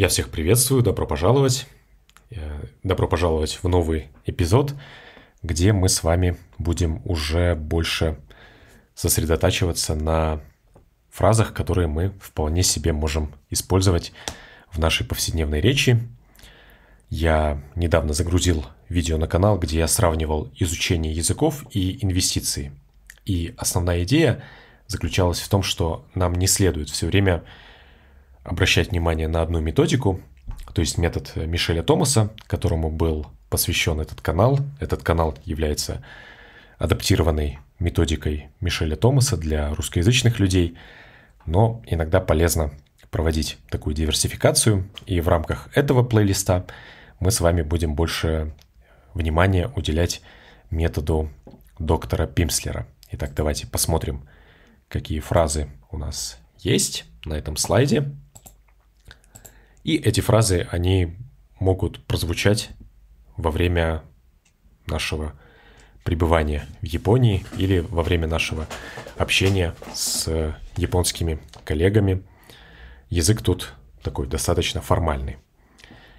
Я всех приветствую, добро пожаловать. Э, добро пожаловать в новый эпизод, где мы с вами будем уже больше сосредотачиваться на фразах, которые мы вполне себе можем использовать в нашей повседневной речи. Я недавно загрузил видео на канал, где я сравнивал изучение языков и инвестиции. И основная идея заключалась в том, что нам не следует все время обращать внимание на одну методику, то есть метод Мишеля Томаса, которому был посвящен этот канал. Этот канал является адаптированной методикой Мишеля Томаса для русскоязычных людей, но иногда полезно проводить такую диверсификацию, и в рамках этого плейлиста мы с вами будем больше внимания уделять методу доктора Пимслера. Итак, давайте посмотрим, какие фразы у нас есть на этом слайде. И эти фразы, они могут прозвучать во время нашего пребывания в Японии или во время нашего общения с японскими коллегами. Язык тут такой достаточно формальный.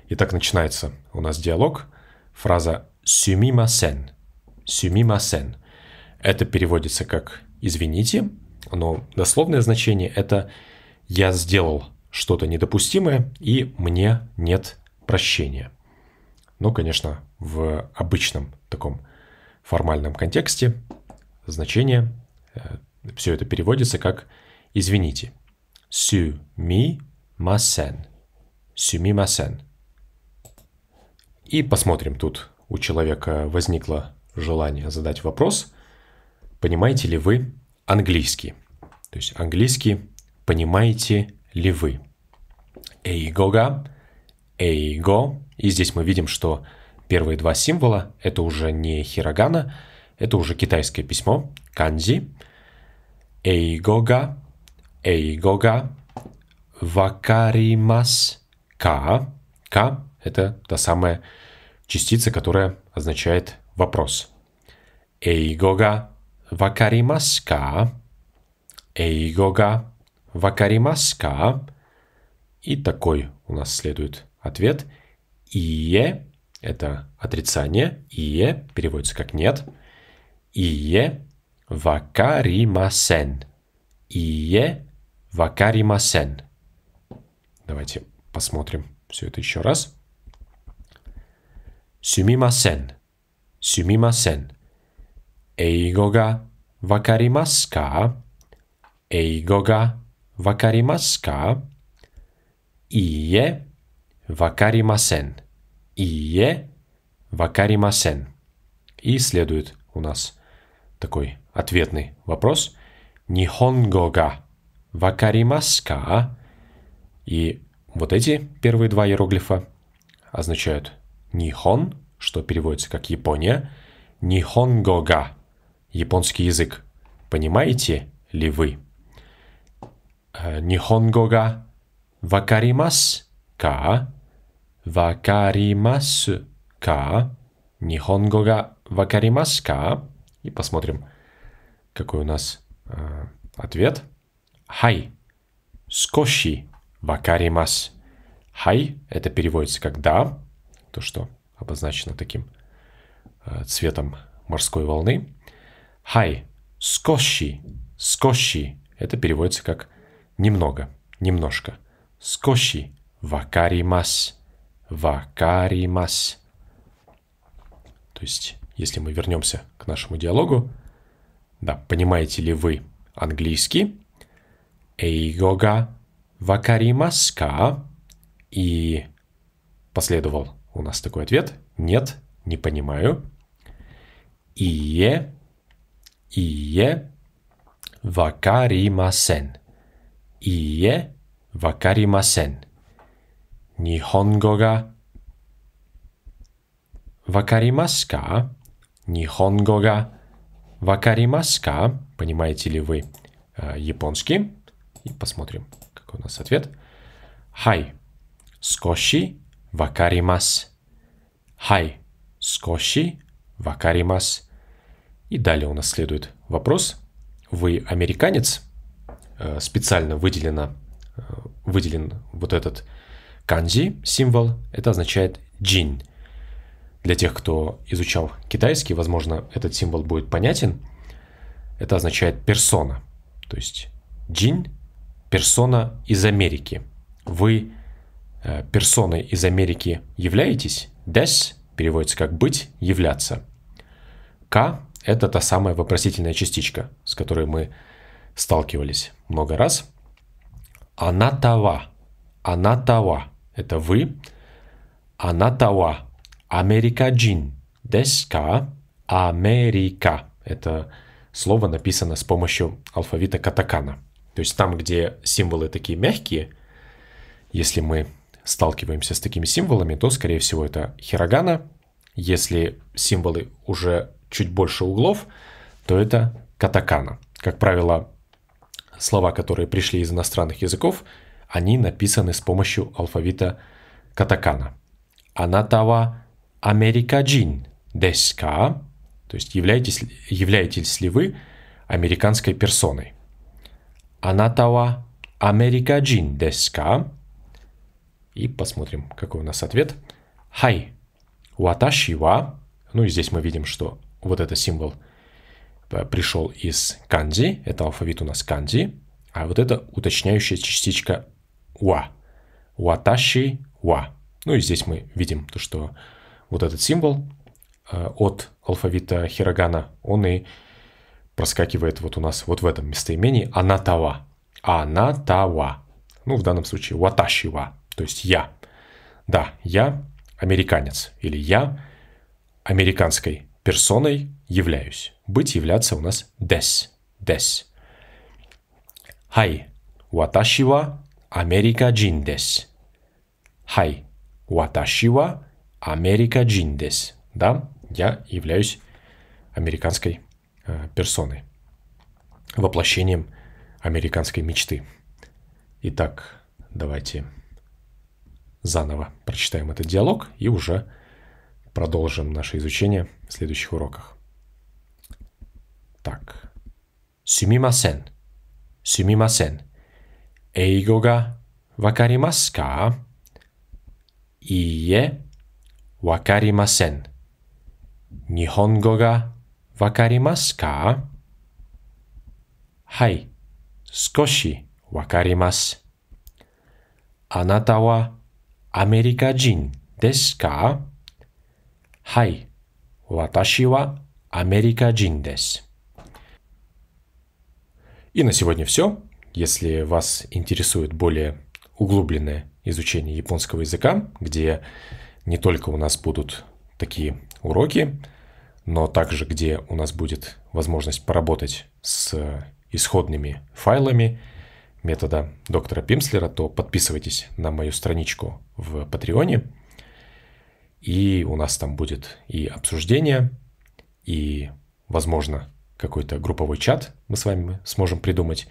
Итак, начинается у нас диалог. Фраза «сюмимасен». «Сюмимасен». Это переводится как «извините», но дословное значение — это «я сделал что-то недопустимое, и мне нет прощения. Но, ну, конечно, в обычном таком формальном контексте значение, э, все это переводится как «извините». ми «Сюми масен». «Сюми масен». И посмотрим, тут у человека возникло желание задать вопрос, понимаете ли вы английский? То есть английский понимаете ли Эйгога, эйго. И здесь мы видим, что первые два символа – это уже не хирогана, это уже китайское письмо, канзи. Эйгога, эйгога, вакаримас, ка. Ка – это та самая частица, которая означает вопрос. Эйгога, вакаримас, ка. Эйгога, вакаримаска? И такой у нас следует ответ. Ие – это отрицание. Ие переводится как «нет». Ие вакаримасен. Ие вакаримасен. Давайте посмотрим все это еще раз. Сюмимасен. Сюмимасен. Эйгога вакаримаска. Эйгога Вакаримаска ие ие Вакаримасен Вакаримасен и следует у нас такой ответный вопрос. Нихонгога вакаримаска. И вот эти первые два иероглифа означают нихон, что переводится как Япония, Нихонгога японский язык. Понимаете ли вы? А, Нихонгога га вакаримас ка? Вакаримасу ка? Нихонго вакаримас ка? И посмотрим, какой у нас э, ответ. Хай. Скоши вакаримас. Хай – это переводится как «да», то, что обозначено таким э, цветом морской волны. Хай. Скоши. Скоши. Это переводится как Немного, немножко. Скоши вакаримас. Вакаримас. То есть, если мы вернемся к нашему диалогу, да, понимаете ли вы английский? Эйгога вакаримаска. И последовал у нас такой ответ. Нет, не понимаю. Ие, ие, вакаримасен. いいえ、わかりません。日本語がわかりますか日本語がわかりますか Понимаете ли вы э, японский? И посмотрим, какой у нас ответ. Хай, скоши вакаримас. Хай, скоши вакаримас. И далее у нас следует вопрос. Вы американец? Э, специально выделено, э, выделен вот этот канзи символ, это означает джин. Для тех, кто изучал китайский, возможно, этот символ будет понятен. Это означает персона, то есть джин – персона из Америки. Вы э, персоной из Америки являетесь? Дэс переводится как «быть», «являться». К – это та самая вопросительная частичка, с которой мы сталкивались много раз. Она тава. Она тава. Это вы. Она тава. Америка джин. Деска. Америка. Это слово написано с помощью алфавита катакана. То есть там, где символы такие мягкие, если мы сталкиваемся с такими символами, то, скорее всего, это хирогана. Если символы уже чуть больше углов, то это катакана. Как правило, слова, которые пришли из иностранных языков, они написаны с помощью алфавита катакана. Анатава америкаджин деска, то есть являетесь, являетесь ли вы американской персоной. Анатава америкаджин деска. И посмотрим, какой у нас ответ. Хай, ваташива. Ну и здесь мы видим, что вот это символ – Э, пришел из канди, это алфавит у нас канди, а вот это уточняющая частичка уа. Уаташи уа. Ну и здесь мы видим то, что вот этот символ э, от алфавита хирогана, он и проскакивает вот у нас вот в этом местоимении анатава. Анатава. Ну, в данном случае ваташива, то есть я. Да, я американец или я американской персоной являюсь. Быть, являться у нас des. дес. Хай, ваташива Америка джиндес. Хай, ваташива Америка джиндес. Да, я являюсь американской э, персоной, воплощением американской мечты. Итак, давайте заново прочитаем этот диалог и уже продолжим наше изучение в следующих уроках. すみません。すみません。英語がわかりますかいいえ、わかりません。日本語がわかりますかはい、少しわかります。あなたはアメリカ人ですかはい、私はアメリカ人です。И на сегодня все. Если вас интересует более углубленное изучение японского языка, где не только у нас будут такие уроки, но также где у нас будет возможность поработать с исходными файлами метода доктора Пимслера, то подписывайтесь на мою страничку в Патреоне. И у нас там будет и обсуждение, и, возможно, какой-то групповой чат мы с вами сможем придумать.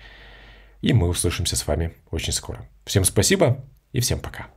И мы услышимся с вами очень скоро. Всем спасибо и всем пока.